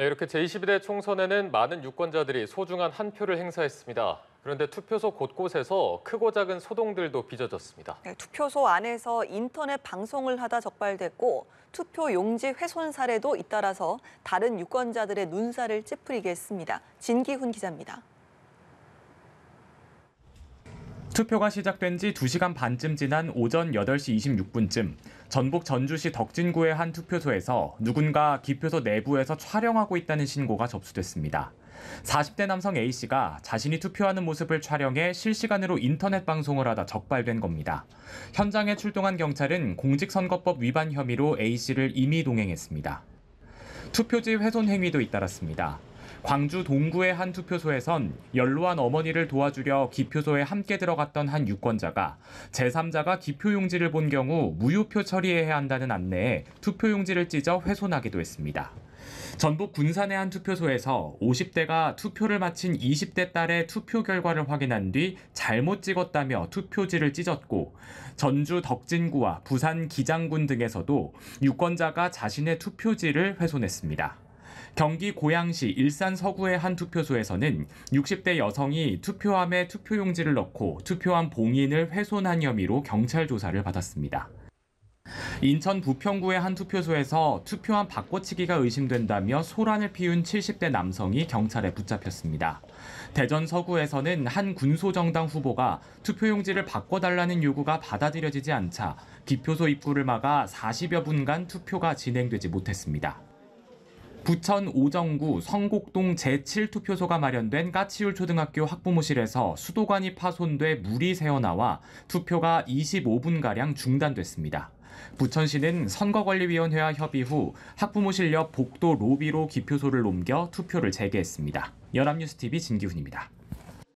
네, 이렇게 제21대 총선에는 많은 유권자들이 소중한 한 표를 행사했습니다. 그런데 투표소 곳곳에서 크고 작은 소동들도 빚어졌습니다. 네, 투표소 안에서 인터넷 방송을 하다 적발됐고 투표 용지 훼손 사례도 잇따라서 다른 유권자들의 눈살을 찌푸리게 했습니다. 진기훈 기자입니다. 투표가 시작된 지 2시간 반쯤 지난 오전 8시 26분쯤 전북 전주시 덕진구의 한 투표소에서 누군가 기표소 내부에서 촬영하고 있다는 신고가 접수됐습니다. 40대 남성 A씨가 자신이 투표하는 모습을 촬영해 실시간으로 인터넷 방송을 하다 적발된 겁니다. 현장에 출동한 경찰은 공직선거법 위반 혐의로 A씨를 임의 동행했습니다. 투표지 훼손 행위도 잇따랐습니다. 광주 동구의 한 투표소에선 연로한 어머니를 도와주려 기표소에 함께 들어갔던 한 유권자가 제3자가 기표용지를 본 경우 무효표 처리해야 한다는 안내에 투표용지를 찢어 훼손하기도 했습니다. 전북 군산의 한 투표소에서 50대가 투표를 마친 20대 딸의 투표 결과를 확인한 뒤 잘못 찍었다며 투표지를 찢었고 전주 덕진구와 부산 기장군 등에서도 유권자가 자신의 투표지를 훼손했습니다. 경기 고양시 일산 서구의 한 투표소에서는 60대 여성이 투표함에 투표용지를 넣고 투표함 봉인을 훼손한 혐의로 경찰 조사를 받았습니다. 인천 부평구의 한 투표소에서 투표함 바꿔치기가 의심된다며 소란을 피운 70대 남성이 경찰에 붙잡혔습니다. 대전 서구에서는 한 군소정당 후보가 투표용지를 바꿔달라는 요구가 받아들여지지 않자 기표소 입구를 막아 40여 분간 투표가 진행되지 못했습니다. 부천 오정구 성곡동 제7투표소가 마련된 까치울 초등학교 학부모실에서 수도관이 파손돼 물이 새어나와 투표가 25분가량 중단됐습니다. 부천시는 선거관리위원회와 협의 후 학부모실 옆 복도 로비로 기표소를 옮겨 투표를 재개했습니다. 연합뉴스TV 진기훈입니다.